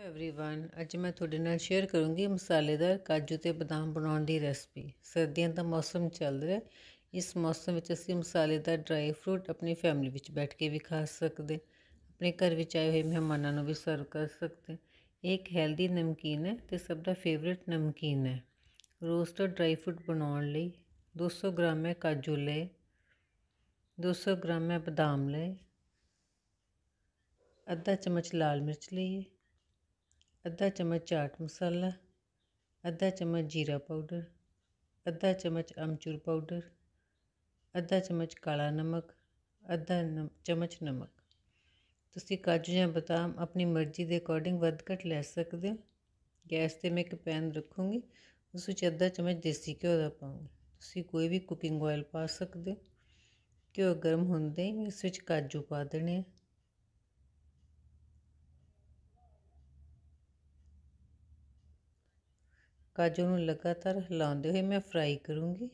hello everyone ਅੱਜ ਮੈਂ ਤੁਹਾਡੇ ਨਾਲ ਸ਼ੇਅਰ ਕਰੂੰਗੀ ਮਸਾਲੇਦਾਰ ਕਾਜੂ ਤੇ ਬਦਾਮ ਬਣਾਉਣ ਦੀ ਰੈਸਪੀ ਸਰਦੀਆਂ ਦਾ ਮੌਸਮ ਚੱਲ ਰਿਹਾ ਇਸ ਮੌਸਮ ਵਿੱਚ ਅਸੀਂ ਮਸਾਲੇਦਾਰ ਡਰਾਈ ਫਰੂਟ ਆਪਣੀ ਫੈਮਿਲੀ ਵਿੱਚ ਬੈਠ ਕੇ ਵੀ ਖਾ ਸਕਦੇ ਆਪਣੇ ਘਰ ਵਿੱਚ ਆਏ ਹੋਏ ਮਹਿਮਾਨਾਂ ਨੂੰ ਵੀ ਸਰਵ ਕਰ ਸਕਦੇ ਇੱਕ ਹੈਲਦੀ ਨਮਕੀਨ ਹੈ ਤੇ ਸਭ ਦਾ ਫੇਵਰਿਟ ਨਮਕੀਨ ਹੈ ਰੋਸਟਡ ਡਰਾਈ ਫਰੂਟ ਬਣਾਉਣ ਲਈ 200 ਗ੍ਰਾਮ ਹੈ ਕਾਜੂ ਲੈ 200 ਗ੍ਰਾਮ ਹੈ ਬਦਾਮ ਲੈ ਅੱਧਾ ਚਮਚ ਲਾਲ ਮਿਰਚ ਲਈਏ ਅੱਧਾ ਚਮਚ ਚਾਟ ਮਸਾਲਾ ਅੱਧਾ ਚਮਚ ਜੀਰਾ ਪਾਊਡਰ ਅੱਧਾ ਚਮਚ ਅਮਚੂਰ ਪਾਊਡਰ ਅੱਧਾ ਚਮਚ ਕਾਲਾ ਨਮਕ ਅੱਧਾ ਚਮਚ ਨਮਕ ਤੁਸੀਂ ਕਾਜੂ ਜਾਂ ਬਦਾਮ ਆਪਣੀ ਮਰਜ਼ੀ ਦੇ ਅਕੋਰਡਿੰਗ ਵੱਧ ਘੱਟ ਲੈ ਸਕਦੇ ਹੋ ਗੈਸ ਤੇ ਮੈਂ ਇੱਕ ਪੈਨ ਰੱਖੂੰਗੀ ਉਸ ਵਿੱਚ ਅੱਧਾ ਚਮਚ ਦੇਸੀ ਘਿਓ ਦਾ ਪਾਉਂਗੀ ਤੁਸੀਂ ਕੋਈ ਵੀ ਕੁਕਿੰਗ ਆਇਲ ਪਾ ਸਕਦੇ ਹੋ ਘਿਓ ਗਰਮ ਹੁੰਦੇ ਹੀ ਇਸ ਵਿੱਚ ਕਾਜੂ ਪਾ ਦੇਣੇ ਕਾਜੂ ਨੂੰ ਲਗਾਤਾਰ ਹਿਲਾਉਂਦੇ ਹੋਏ ਮੈਂ ਫਰਾਈ ਕਰੂੰਗੀ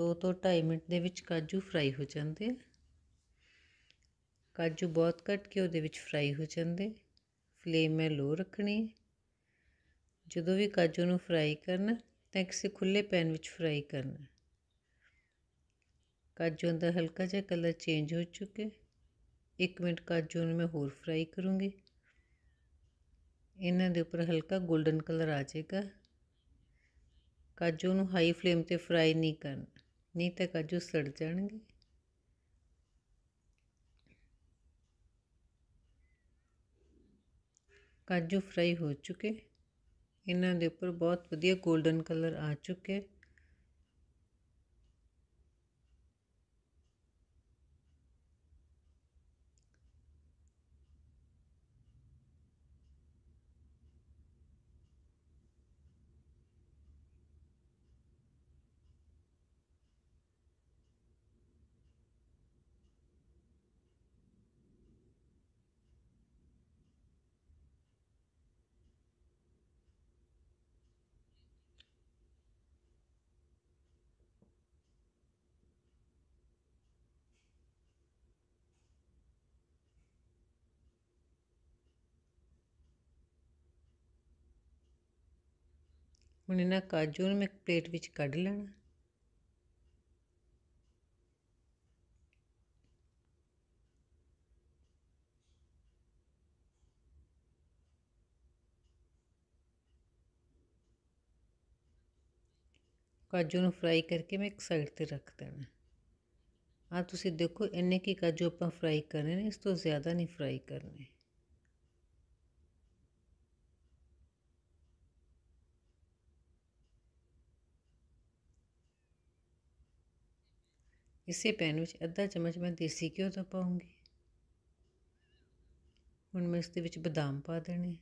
2 ਤੋਂ 2.5 ਮਿੰਟ ਦੇ ਵਿੱਚ ਕਾਜੂ ਫਰਾਈ ਹੋ ਜਾਂਦੇ ਆ ਕਾਜੂ ਬਹੁਤ ਘੱਟ ਕੇ ਉਹਦੇ ਵਿੱਚ ਫਰਾਈ ਹੋ ਜਾਂਦੇ ਫਲੇਮ ਮੈਂ ਲੋ ਰੱਖਣੀ ਜਦੋਂ ਵੀ ਕਾਜੂ ਨੂੰ ਫਰਾਈ ਕਰਨਾ ਤਾਂ ਕਿਸੇ ਖੁੱਲੇ ਪੈਨ ਵਿੱਚ ਫਰਾਈ ਕਰਨਾ ਕਾਜੂ ਦਾ ਹਲਕਾ ਜਿਹਾ ਕਲਰ ਚੇਂਜ ਹੋ ਚੁੱਕੇ 1 ਮਿੰਟ ਕਾਜੂ ਨੂੰ ਮੈਂ ਹੋਰ ਫਰਾਈ ਕਰੂੰਗੀ ਇਹਨਾਂ ਦੇ ਉੱਪਰ ਹਲਕਾ 골ਡਨ ਕਲਰ ਆ ਜਾਏਗਾ ਕਾਜੂ ਨੂੰ ਹਾਈ ਫਲੇਮ ਤੇ ਫਰਾਈ ਨਹੀਂ ਕਰਨ ਨਹੀਂ ਤਾਂ ਕਾਜੂ ਸੜ ਜਾਣਗੇ ਕਾਜੂ ਫਰਾਈ ਹੋ ਚੁੱਕੇ ਇਹਨਾਂ ਦੇ ਉੱਪਰ ਬਹੁਤ ਵਧੀਆ 골ਡਨ ਕਲਰ ਆ ਚੁੱਕੇ ਹੁਣ ਇਹਨਾਂ ਕਾਜੂ ਨੂੰ ਮੈਂ ਪਲੇਟ ਵਿੱਚ ਕੱਢ ਲੈਣਾ ਕਾਜੂ ਨੂੰ ਫਰਾਈ ਕਰਕੇ ਮੈਂ ਇੱਕ ਸਾਈਡ ਤੇ ਰੱਖ ਦੇਣਾ ਆ ਤੁਸੀਂ ਦੇਖੋ ਇੰਨੇ ਕੀ ਕਾਜੂ ਆਪਾਂ ਫਰਾਈ ਕਰਨੇ ਨੇ ਇਸ ਤੋਂ ਜ਼ਿਆਦਾ ਨਹੀਂ ਫਰਾਈ ਕਰਨੇ ਇਸੇ ਪੈਨ ਵਿੱਚ ਅੱਧਾ ਚਮਚ ਮੈਂ ਦੇਸੀ ਘਿਓ ਦਾ ਪਾਉਂਗੀ ਹੁਣ ਮੈਂ ਇਸ ਦੇ ਵਿੱਚ ਬਦਾਮ ਪਾ ਦੇਣੇ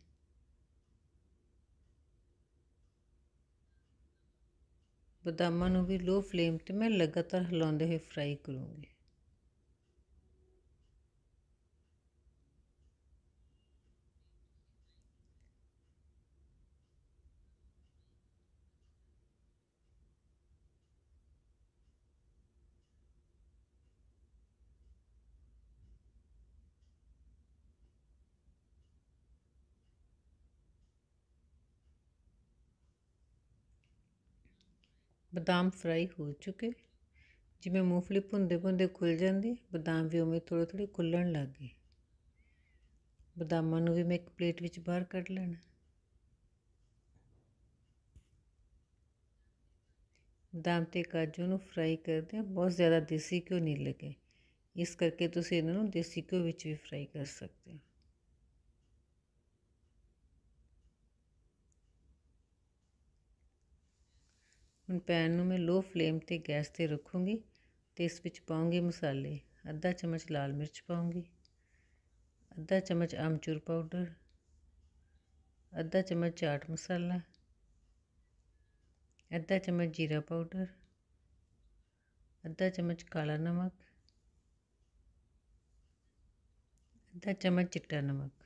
ਬਦਾਮਾਂ ਨੂੰ ਵੀ ਲੋ ਫਲੇਮ ਤੇ ਮੈਂ ਲਗਾਤਾਰ ਹਿਲਾਉਂਦੇ ਹੋਏ ਫਰਾਈ ਕਰੂੰਗੀ ਬਦਾਮ ਫਰਾਈ ਹੋ ਚੁੱਕੇ ਜਿਵੇਂ ਮੂੰਗਫਲੀ ਭੁੰਦੇ ਭੁੰਦੇ ਖੁੱਲ ਜਾਂਦੀ ਬਦਾਮ ਵੀ ਉਵੇਂ ਥੋੜੇ ਥੋੜੇ ਖੁੱਲਣ ਲੱਗ ਗਏ ਬਦਾਮਾਂ ਨੂੰ ਵੀ ਮੈਂ ਇੱਕ ਪਲੇਟ ਵਿੱਚ ਬਾਹਰ ਕੱਢ ਲੈਣਾ ਬਦਾਮ ਤੇ ਕਾਜੂ ਨੂੰ ਫਰਾਈ ਕਰਦੇ ਆ ਬਹੁਤ ਜ਼ਿਆਦਾ ਦੇਸੀ ਘਿਓ ਨਹੀਂ ਲੱਗੇ ਇਸ ਕਰਕੇ ਤੁਸੀਂ ਇਹਨਾਂ ਨੂੰ ਦੇਸੀ ਘਿਓ ਵਿੱਚ ਵੀ ਫਰਾਈ ਕਰ ਸਕਦੇ ਹੋ ਹੁਣ ਪੈਨ ਨੂੰ ਮੈਂ ਲੋ ਫਲੇਮ ਤੇ ਗੈਸ ਤੇ ਰੱਖੂੰਗੀ ਤੇ ਇਸ ਵਿੱਚ ਪਾਉਂਗੀ ਮਸਾਲੇ ਅੱਧਾ ਚਮਚ ਲਾਲ ਮਿਰਚ ਪਾਉਂਗੀ ਅੱਧਾ ਚਮਚ ਆਮਚੂਰ ਪਾਊਡਰ ਅੱਧਾ ਚਮਚ ਚਾਟ ਮਸਾਲਾ ਅੱਧਾ ਚਮਚ ਜੀਰਾ ਪਾਊਡਰ ਅੱਧਾ ਚਮਚ ਕਾਲਾ ਨਮਕ ਅੱਧਾ ਚਮਚ ਚਿੱਟਾ ਨਮਕ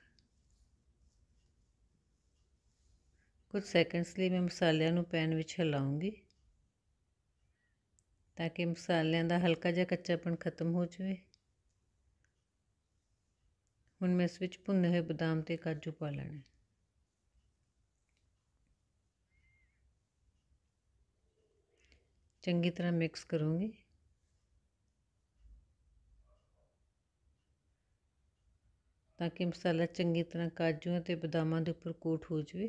ਕੁਝ ਸੈਕਿੰਡਸ ਲਈ ਮੈਂ ਮਸਾਲਿਆਂ ਨੂੰ ਪੈਨ ਵਿੱਚ ਹਿਲਾਉਂਗੀ ਤਾਂ ਕਿ ਮਸਾਲਿਆਂ ਦਾ ਹਲਕਾ ਜਿਹਾ ਕੱਚਾਪਨ ਖਤਮ ਹੋ ਜਾਵੇ ਹੁਣ ਮੈਂ ਇਸ ਵਿੱਚ ਭੁੰਨੇ ਹੋਏ ਬਦਾਮ ਤੇ ਕਾਜੂ ਪਾ ਲੈਣੇ ਚੰਗੀ ਤਰ੍ਹਾਂ ਮਿਕਸ ਕਰੂੰਗੀ ਤਾਂ ਕਿ ਮਸਾਲਾ ਚੰਗੀ ਤਰ੍ਹਾਂ ਕਾਜੂਆਂ ਤੇ ਬਦਾਮਾਂ ਦੇ ਉੱਪਰ ਕੋਟ ਹੋ ਜਾਵੇ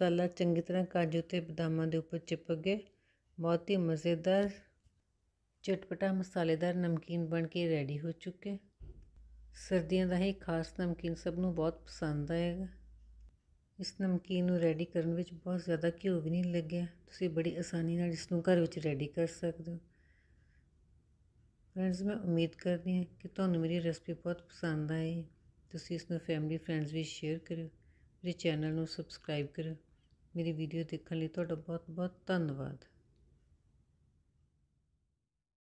ਮਸਾਲਾ ਚੰਗੀ ਤਰ੍ਹਾਂ ਕਾਜੂ ਤੇ ਬਦਾਮਾਂ ਦੇ ਉੱਪਰ ਚਿਪਕ ਗਏ ਬਹੁਤ ਹੀ ਮਜ਼ੇਦਾਰ ਚਟਪਟਾ ਮਸਾਲੇਦਾਰ ਨਮਕੀਨ ਬਣ ਕੇ ਰੈਡੀ ਹੋ ਚੁੱਕੇ ਸਰਦੀਆਂ ਦਾ ਇਹ ਖਾਸ ਨਮਕੀਨ ਸਭ ਨੂੰ ਬਹੁਤ ਪਸੰਦ ਆਏਗਾ ਇਸ ਨਮਕੀਨ ਨੂੰ ਰੈਡੀ ਕਰਨ ਵਿੱਚ ਬਹੁਤ ਜ਼ਿਆਦਾ ਘਿਓ ਵੀ ਨਹੀਂ ਲੱਗਿਆ ਤੁਸੀਂ ਬੜੀ ਆਸਾਨੀ ਨਾਲ ਇਸ ਨੂੰ ਘਰ ਵਿੱਚ ਰੈਡੀ ਕਰ ਸਕਦੇ ਹੋ ਫਰੈਂਡਸ ਮੈਂ ਉਮੀਦ ਕਰਦੀ ਹਾਂ ਕਿ ਤੁਹਾਨੂੰ ਮੇਰੀ ਰੈਸਪੀ ਬਹੁਤ ਪਸੰਦ ਆਈ ਤੁਸੀਂ ਇਸ ਨੂੰ ਫੈਮਿਲੀ ਫਰੈਂਡਸ ਵੀ ਸ਼ੇਅਰ ਕਰਿਓ ਮੇਰੇ ਚੈਨਲ ਨੂੰ ਸਬਸਕ੍ਰਾਈਬ ਕਰੋ ਮੇਰੀ ਵੀਡੀਓ ਦੇਖਣ ਲਈ ਤੁਹਾਡਾ ਬਹੁਤ ਬਹੁਤ ਧੰਨਵਾਦ